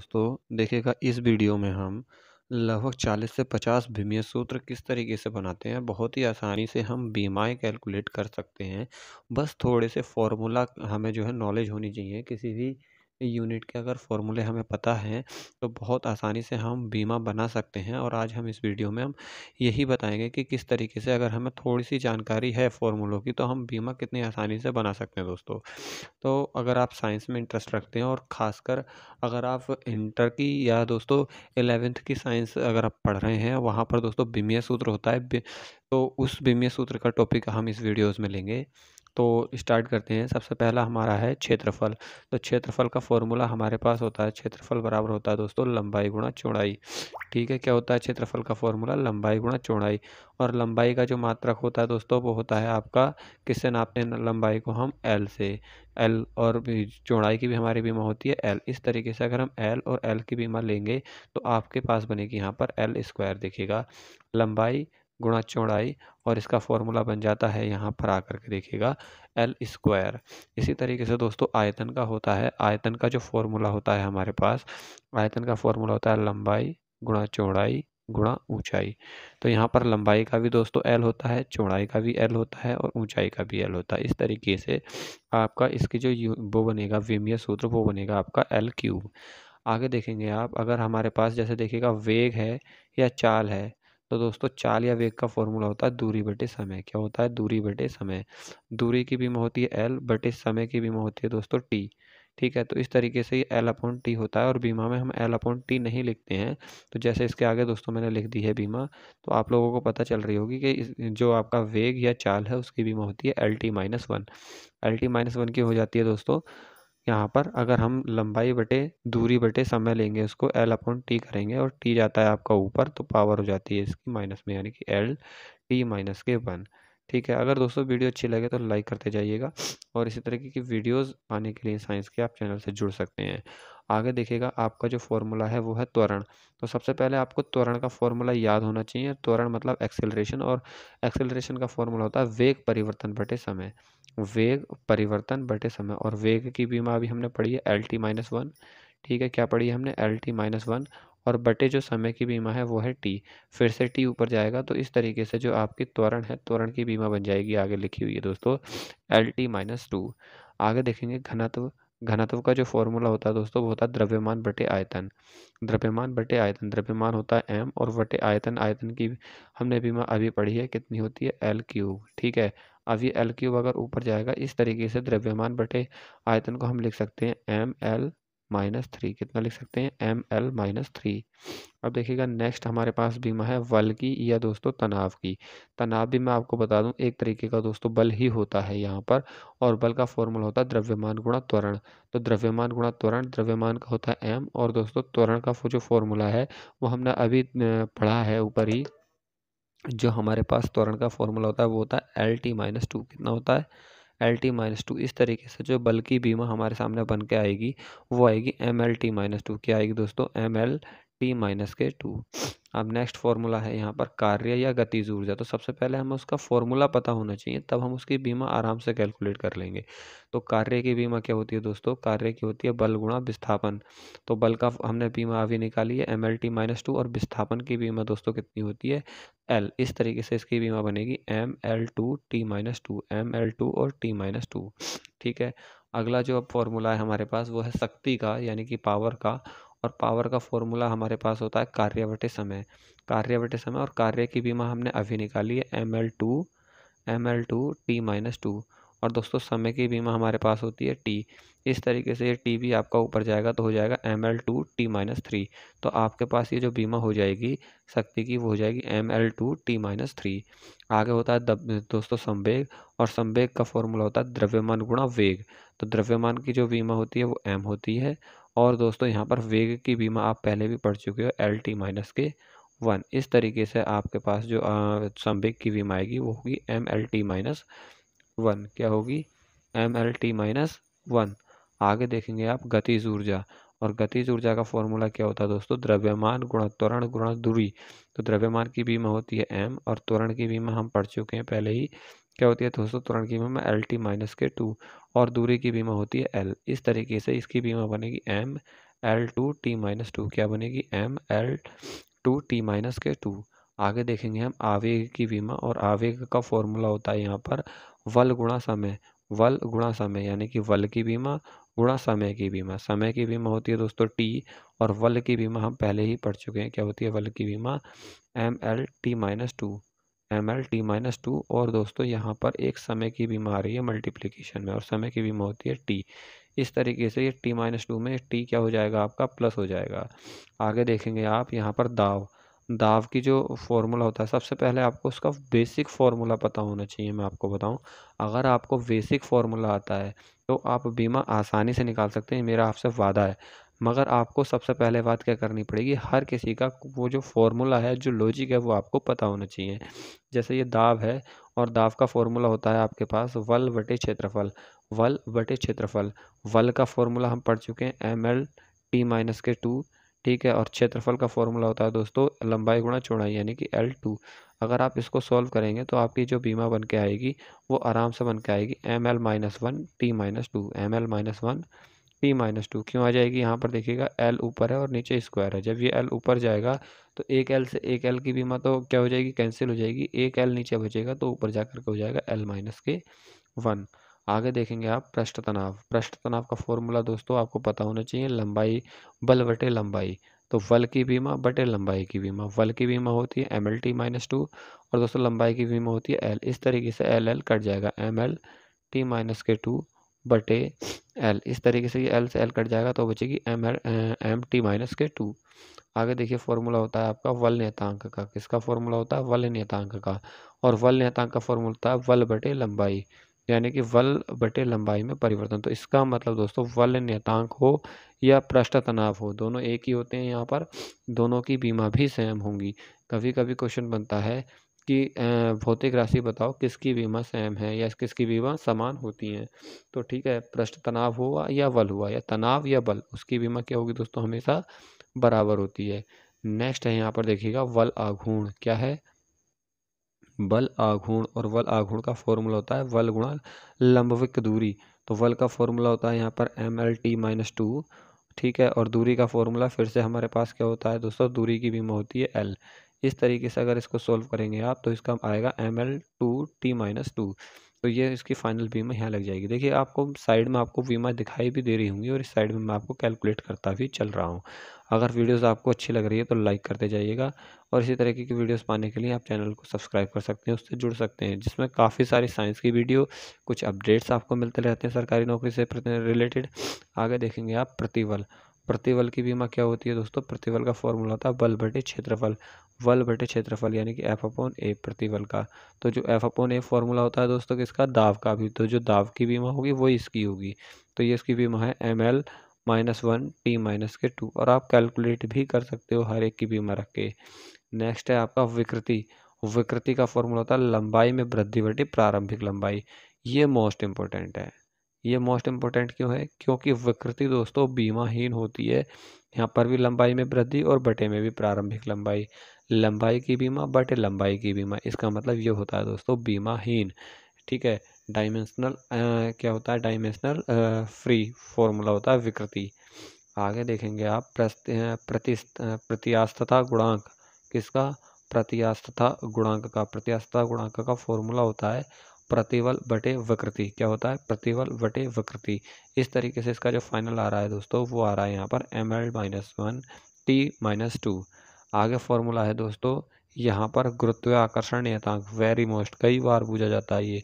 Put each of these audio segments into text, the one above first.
दोस्तों देखिएगा इस वीडियो में हम लगभग 40 से 50 भीमीय सूत्र किस तरीके से बनाते हैं बहुत ही आसानी से हम बीमाएँ कैलकुलेट कर सकते हैं बस थोड़े से फॉर्मूला हमें जो है नॉलेज होनी चाहिए किसी भी यूनिट के अगर फॉर्मूले हमें पता हैं तो बहुत आसानी से हम बीमा बना सकते हैं और आज हम इस वीडियो में हम यही बताएंगे कि किस तरीके से अगर हमें थोड़ी सी जानकारी है फॉर्मूलों की तो हम बीमा कितनी आसानी से बना सकते हैं दोस्तों तो अगर आप साइंस में इंटरेस्ट रखते हैं और ख़ासकर अगर आप इंटर की या दोस्तों एलेवेंथ की साइंस अगर आप पढ़ रहे हैं वहाँ पर दोस्तों बीमिया सूत्र होता है तो उस बीमिया सूत्र का टॉपिक हम इस वीडियोज़ में लेंगे तो स्टार्ट करते हैं सबसे पहला हमारा है क्षेत्रफल तो क्षेत्रफल का फॉर्मूला हमारे पास होता है क्षेत्रफल बराबर होता है दोस्तों लंबाई गुणा चौड़ाई ठीक है क्या होता है क्षेत्रफल का फॉर्मूला लंबाई गुणा चौड़ाई और लंबाई का जो मात्रक होता है दोस्तों वो होता है आपका किससे नापते हैं लंबाई को हम एल से एल और चौड़ाई की भी हमारी बीमा होती है एल इस तरीके से अगर हम एल और एल की बीमा लेंगे तो आपके पास बनेगी यहाँ पर एल स्क्वायर देखिएगा लंबाई गुणा चौड़ाई और इसका फॉर्मूला बन जाता है यहाँ पर आकर के देखिएगा एल स्क्वायर इसी तरीके से दोस्तों आयतन का होता है आयतन का जो फॉर्मूला होता है हमारे पास आयतन का फॉर्मूला होता है लंबाई गुणा चौड़ाई गुणा ऊंचाई तो यहाँ पर लंबाई का भी दोस्तों एल होता है चौड़ाई का भी एल होता है और ऊंचाई का भी एल होता है इस तरीके से आपका इसकी जो वो बनेगा विमीय सूत्र वो बनेगा आपका एल क्यूब आगे देखेंगे आप अगर हमारे पास जैसे देखिएगा वेग है या चाल है तो दोस्तों चाल या वेग का फॉर्मूला होता है दूरी बटे समय क्या होता है दूरी बटे समय दूरी की बीमा होती है एल बटे समय की बीमा होती है दोस्तों टी ठीक है तो इस तरीके से ये एल अपॉन टी होता है और बीमा में हम एल अपॉन टी नहीं लिखते हैं तो जैसे इसके आगे दोस्तों मैंने लिख दी है बीमा तो आप लोगों को पता चल रही होगी कि जो आपका वेग या चाल है उसकी बीमा होती है L T minus one L T minus one की हो जाती है दोस्तों यहाँ पर अगर हम लंबाई बटे दूरी बटे समय लेंगे उसको एल अपॉन टी करेंगे और टी जाता है आपका ऊपर तो पावर हो जाती है इसकी माइनस में यानी कि एल टी माइनस के वन ठीक है अगर दोस्तों वीडियो अच्छी लगे तो लाइक करते जाइएगा और इसी तरीके की वीडियोज़ आने के लिए साइंस के आप चैनल से जुड़ सकते हैं आगे देखिएगा आपका जो फॉर्मूला है वो है त्वरण तो सबसे पहले आपको त्वरण का फॉर्मूला याद होना चाहिए त्वरण मतलब एक्सेलरेशन और एक्सेलरेशन का फॉर्मूला होता है वेग परिवर्तन बटे समय वेग परिवर्तन बटे समय और वेग की बीमा अभी हमने पढ़ी है एल टी माइनस वन ठीक है क्या पढ़ी है हमने एल टी माइनस वन और बटे जो समय की बीमा है वो है टी फिर से टी ऊपर जाएगा तो इस तरीके से जो आपकी त्वरण है त्वरण की बीमा बन जाएगी आगे लिखी हुई है दोस्तों एल टी माइनस टू आगे देखेंगे घनत्व घनत्व का जो फॉर्मूला होता है दोस्तों वो होता है द्रव्यमान बटे आयतन द्रव्यमान बटे आयतन द्रव्यमान होता है एम और बटे आयतन आयतन की हमने भी अभी पढ़ी है कितनी होती है एल क्यूब ठीक है अब ये एल क्यूब अगर ऊपर जाएगा इस तरीके से द्रव्यमान बटे आयतन को हम लिख सकते हैं एम एल माइनस थ्री कितना लिख सकते हैं एम एल माइनस थ्री अब देखिएगा नेक्स्ट हमारे पास बीमा है बल की या दोस्तों तनाव की तनाव भी मैं आपको बता दूं एक तरीके का दोस्तों बल ही होता है यहाँ पर और बल का फॉर्मूला होता है द्रव्यमान गुणा त्वरण तो द्रव्यमान गुणा त्वरण द्रव्यमान का होता है एम और दोस्तों त्वरण का जो फॉर्मूला है वो हमने अभी पढ़ा है ऊपर ही जो हमारे पास त्वरण का फॉर्मूला होता है वो होता है एल टी माइनस टू कितना होता है एल टी माइनस टू इस तरीके से जो बल्कि बीमा हमारे सामने बन के आएगी वो आएगी M L T minus two क्या आएगी दोस्तों एम एल पी माइनस के टू अब नेक्स्ट फॉर्मूला है यहाँ पर कार्य या गतिज ऊर्जा तो सबसे पहले हमें उसका फॉर्मूला पता होना चाहिए तब हम उसकी बीमा आराम से कैलकुलेट कर लेंगे तो कार्य की बीमा क्या होती है दोस्तों कार्य की होती है बल गुणा विस्थापन तो बल का हमने बीमा अभी निकाली है M L T minus two और विस्थापन की बीमा दोस्तों कितनी होती है एल इस तरीके से इसकी बीमा बनेगी M L two T minus two M L two और टी माइनस टू ठीक है अगला जो अब फॉर्मूला है हमारे पास वो है शक्ति का यानी कि पावर का और पावर का फॉर्मूला हमारे पास होता है कार्य बटे समय कार्य बटे समय और कार्य की बीमा हमने अभी निकाली है M L two M L two T minus two और दोस्तों समय की बीमा हमारे पास होती है टी इस तरीके से ये टी भी आपका ऊपर जाएगा तो हो जाएगा M L two T minus three तो आपके पास ये जो बीमा हो जाएगी शक्ति की वो हो जाएगी M L two T minus three आगे होता है दब, दोस्तों संवेग और संवेग का फॉर्मूला होता है द्रव्यमान गुणा वेग तो द्रव्यमान की जो बीमा होती है वो एम होती है और दोस्तों यहाँ पर वेग की बीमा आप पहले भी पढ़ चुके हो एल टी माइनस के वन इस तरीके से आपके पास जो संवेग की बीमा आएगी वो होगी M L T minus one क्या होगी M L T minus one आगे देखेंगे आप गतिज ऊर्जा और गतिज ऊर्जा का फॉर्मूला क्या होता है दोस्तों द्रव्यमान गुणा त्वरण गुणा दूरी तो द्रव्यमान की बीमा होती है एम और त्वरण की बीमा हम पढ़ चुके हैं पहले ही क्या होती है दोस्तों त्वरण की बीमा एल टी माइनस के टू और दूरी की बीमा होती है एल इस तरीके से इसकी बीमा बनेगी M L two T minus two क्या बनेगी M L two T minus के टू आगे देखेंगे हम आवेग की बीमा और आवेग का फॉर्मूला होता है यहाँ पर वल गुणा समय वल गुणा समय यानी कि वल की बीमा गुणा समय की बीमा समय की बीमा होती है दोस्तों टी और वल की बीमा हम पहले ही पढ़ चुके हैं क्या होती है वल की बीमा M L T minus two M L T minus two और दोस्तों यहाँ पर एक समय की बीमारी है मल्टीप्लिकेशन में और समय की बीमा होती है टी इस तरीके से ये टी माइनस टू में टी क्या हो जाएगा आपका प्लस हो जाएगा आगे देखेंगे आप यहाँ पर दाव दाव की जो फॉर्मूला होता है सबसे पहले आपको उसका बेसिक फार्मूला पता होना चाहिए मैं आपको बताऊं अगर आपको बेसिक फार्मूला आता है तो आप बीमा आसानी से निकाल सकते हैं मेरा आपसे वादा है मगर आपको सबसे पहले बात क्या करनी पड़ेगी हर किसी का वो जो फॉर्मूला है जो लॉजिक है वो आपको पता होना चाहिए जैसे ये दाब है और दाव का फॉर्मूला होता है आपके पास वल बटे क्षेत्रफल वल बटे क्षेत्रफल वल का फॉर्मूला हम पढ़ चुके हैं एम एल टी माइनस के टू ठीक है और क्षेत्रफल का फॉर्मूला होता है दोस्तों लंबाई गुणा चौड़ाई यानी कि एल टू अगर आप इसको सॉल्व करेंगे तो आपकी जो बीमा बन के आएगी वो आराम से बन के आएगी M L minus one T minus two M L minus one P minus two क्यों आ जाएगी यहाँ पर देखिएगा एल ऊपर है और नीचे स्क्वायर है जब ये एल ऊपर जाएगा तो एक एल से एक एल की बीमा तो क्या हो जाएगी कैंसिल हो जाएगी एक एल नीचे बचेगा तो ऊपर जा करके हो जाएगा एल माइनस के वन आगे देखेंगे आप पृष्ठ तनाव पृष्ठ तनाव का फॉर्मूला दोस्तों आपको पता होना चाहिए लंबाई बल बटे लंबाई तो वल की बीमा बटे लंबाई की बीमा वल की बीमा होती है M L T minus two और दोस्तों लंबाई की बीमा होती है एल इस तरीके से एल एल कट जाएगा एम एल टी माइनस के टू बटे एल इस तरीके से ये एल से एल कट जाएगा तो बचेगी M L M T minus के टू आगे देखिए फॉर्मूला होता है आपका वल नेतांक का किसका फॉर्मूला होता है वल नेतांक का और वल नेतांक का फॉर्मूला होता है वल बटे लंबाई यानी कि वल बटे लंबाई में परिवर्तन तो इसका मतलब दोस्तों वल नेतांक हो या पृष्ठ तनाव हो दोनों एक ही होते हैं यहाँ पर दोनों की बीमा भी सेम होंगी कभी कभी क्वेश्चन बनता है इसकी भौतिक राशि बताओ किसकी बीमा सेम है या किसकी बीमा समान होती हैं तो ठीक है प्रश्न तनाव हुआ या बल हुआ या तनाव या बल उसकी बीमा क्या होगी दोस्तों हमेशा बराबर होती है नेक्स्ट है यहाँ पर देखिएगा वल आघूर्ण क्या है बल आघूर्ण और वल आघूर्ण का फॉर्मूला होता है वल गुणा लंबविक दूरी तो वल का फॉर्मूला होता है यहाँ पर M L T minus two ठीक है और दूरी का फॉर्मूला फिर से हमारे पास क्या होता है दोस्तों दूरी की बीमा होती है एल इस तरीके से अगर इसको सोल्व करेंगे आप तो इसका आएगा M L two T minus two तो ये इसकी फाइनल बीमा यहाँ लग जाएगी देखिए आपको साइड में आपको बीमा दिखाई भी दे रही होंगी और इस साइड में मैं आपको कैलकुलेट करता भी चल रहा हूँ अगर वीडियोस आपको अच्छी लग रही है तो लाइक करते जाइएगा और इसी तरीके की वीडियोस पाने के लिए आप चैनल को सब्सक्राइब कर सकते हैं उससे जुड़ सकते हैं जिसमें काफ़ी सारी साइंस की वीडियो कुछ अपडेट्स आपको मिलते रहते हैं सरकारी नौकरी से रिलेटेड आगे देखेंगे आप प्रतिवल प्रतिबल की बीमा क्या होती है दोस्तों प्रतिबल का फॉर्मूला होता है बल बटे क्षेत्रफल बल बटे क्षेत्रफल यानी कि एफ अपोन ए प्रतिबल का तो जो एफ अपोन ए फॉर्मूला होता है दोस्तों किसका दाव का भी तो जो दाव की बीमा होगी वो इसकी होगी तो ये इसकी बीमा है M L minus one T minus के टू और आप कैलकुलेट भी कर सकते हो हर एक की बीमा रख के नेक्स्ट है आपका विकृति विकृति का फॉर्मूला होता है लंबाई में वृद्धि बटे प्रारंभिक लंबाई ये मोस्ट इंपॉर्टेंट है ये मोस्ट इम्पोर्टेंट क्यों है क्योंकि विकृति दोस्तों बीमाहीन होती है यहाँ पर भी लंबाई में वृद्धि और बटे में भी प्रारंभिक लंबाई लंबाई की बीमा बटे लंबाई की बीमा इसका मतलब ये होता है दोस्तों बीमाहीन ठीक है डायमेंशनल क्या होता है डायमेंशनल फ्री फॉर्मूला होता है विकृति आगे देखेंगे आप प्रति प्रतियास्तता गुणांक किसका प्रत्यास्थता गुणांक का प्रत्यास्थता गुणांक का फॉर्मूला होता है प्रतिबल बटे वकृति क्या होता है प्रतिबल बटे वकृति इस तरीके से इसका जो फाइनल आ रहा है दोस्तों वो आ रहा है यहाँ पर M L minus one T minus two आगे फॉर्मूला है दोस्तों यहाँ पर गुरुत्व आकर्षण नियतांक वेरी मोस्ट कई बार पूछा जाता है ये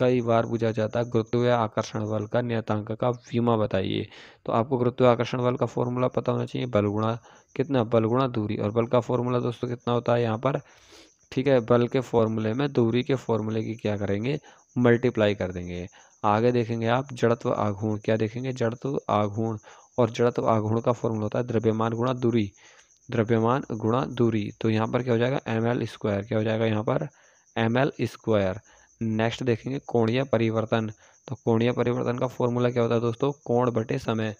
कई बार पूछा जाता है गुरुत्व आकर्षण बल का नियतांक का वीमा बताइए तो आपको गुरुत्व आकर्षण बल का फॉर्मूला पता होना चाहिए बलगुणा कितना बलगुणा दूरी और बल का फॉर्मूला दोस्तों कितना होता है यहाँ पर ठीक है बल के फॉर्मूले में दूरी के फॉर्मूले की क्या करेंगे मल्टीप्लाई कर देंगे आगे देखेंगे आप जड़त्व आघूर्ण क्या देखेंगे जड़त्व आघूर्ण और जड़त्व आघूर्ण का फॉर्मूला होता है द्रव्यमान गुणा दूरी द्रव्यमान गुणा दूरी तो यहाँ पर क्या हो जाएगा एम एल स्क्वायर क्या हो जाएगा यहाँ पर एम एल स्क्वायर नेक्स्ट देखेंगे कोणीय परिवर्तन तो कोणीय परिवर्तन का फॉर्मूला क्या होता है दोस्तों कोण बटे समय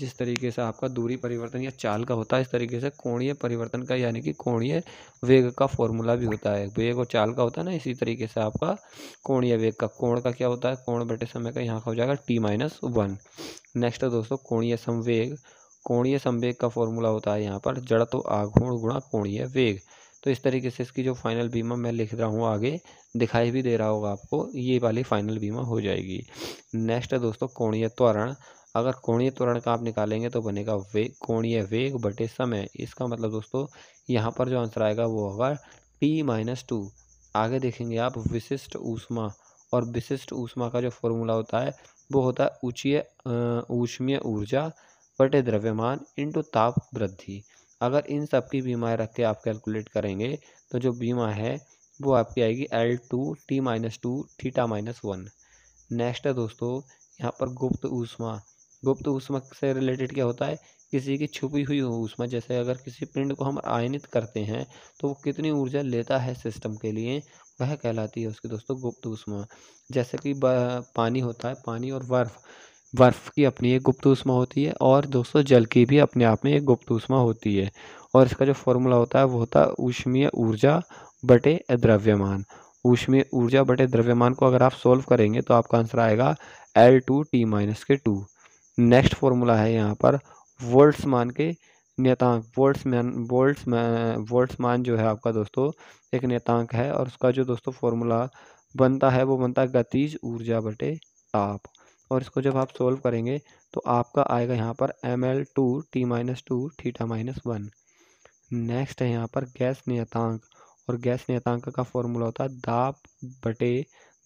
जिस तरीके से आपका दूरी परिवर्तन या चाल का होता है इस तरीके से कोणीय परिवर्तन का यानी कि कोणीय वेग का फॉर्मूला भी होता है वेग और चाल का होता है ना इसी तरीके से आपका कोणीय वेग का कोण का क्या होता है कोण बटे समय का यहाँ का हो जाएगा टी माइनस वन नेक्स्ट है दोस्तों कोणीय संवेग कोणीय संवेग का फॉर्मूला होता है यहाँ पर जड़ तो आघूर्ण गुणा कोणीय वेग तो इस तरीके से इसकी जो फाइनल बीमा मैं लिख रहा हूँ आगे दिखाई भी दे रहा होगा आपको ये वाली फाइनल बीमा हो जाएगी नेक्स्ट है दोस्तों कोणीय त्वरण अगर कोणीय त्वरण का आप निकालेंगे तो बनेगा वेग कोणीय वेग बटे समय इसका मतलब दोस्तों यहाँ पर जो आंसर आएगा वो होगा टी माइनस टू आगे देखेंगे आप विशिष्ट ऊष्मा और विशिष्ट ऊष्मा का जो फॉर्मूला होता है वो होता है ऊँचीय ऊष्मीय ऊर्जा बटे द्रव्यमान इंटू ताप वृद्धि अगर इन सब की बीमाएँ रख के आप कैलकुलेट करेंगे तो जो बीमा है वो आपकी आएगी L two T minus two theta minus one next है दोस्तों यहाँ पर गुप्त ऊष्मा गुप्त तो ऊष्मा से रिलेटेड क्या होता है किसी की छुपी हुई हो ऊष्मा जैसे अगर किसी पिंड को हम आयनित करते हैं तो वो कितनी ऊर्जा लेता है सिस्टम के लिए वह कहलाती है उसकी दोस्तों गुप्त ऊष्मा जैसे कि पानी होता है पानी और बर्फ़ बर्फ़ की अपनी एक गुप्त ऊष्मा होती है और दोस्तों जल की भी अपने आप में एक गुप्त ऊष्मा होती है और इसका जो फॉर्मूला होता है वो होता है ऊष्मीय ऊर्जा बटे द्रव्यमान ऊष्मीय ऊर्जा बटे द्रव्यमान को अगर आप सॉल्व करेंगे तो आपका आंसर आएगा एल टू टी माइनस के टू नेक्स्ट फॉर्मूला है यहाँ पर वोल्ट्स मान के नियतांक वोल्ट्स मैन वोल्ट्स वोल्ट्स मान जो है आपका दोस्तों एक नियतांक है और उसका जो दोस्तों फॉर्मूला बनता है वो बनता है गतिज ऊर्जा बटे ताप और इसको जब आप सोल्व करेंगे तो आपका आएगा यहाँ पर M L two T minus two theta minus one next है यहाँ पर गैस नियतांक और गैस नियतांक का फॉर्मूला होता है दाप बटे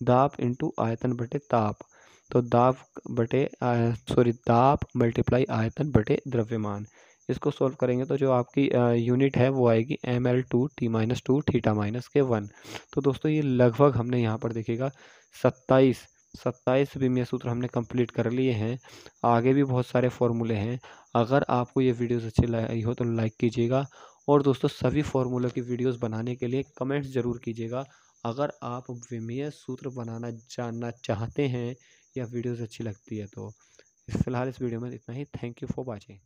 दाप इंटू आयतन बटे ताप तो दाब बटे सॉरी दाब मल्टीप्लाई आयतन बटे द्रव्यमान इसको सॉल्व करेंगे तो जो आपकी यूनिट है वो आएगी M L two T minus two theta minus के वन तो दोस्तों ये लगभग हमने यहाँ पर देखेगा सत्ताईस सत्ताईस विमय सूत्र हमने कंप्लीट कर लिए हैं आगे भी बहुत सारे फॉर्मूले हैं अगर आपको ये वीडियोस अच्छी लगी हो तो लाइक कीजिएगा और दोस्तों सभी फॉर्मूलों की वीडियोस बनाने के लिए कमेंट्स ज़रूर कीजिएगा अगर आप विमय सूत्र बनाना जानना चाहते हैं या वीडियोज़ अच्छी लगती है तो इस फिलहाल इस वीडियो में इतना ही थैंक यू फॉर वॉचिंग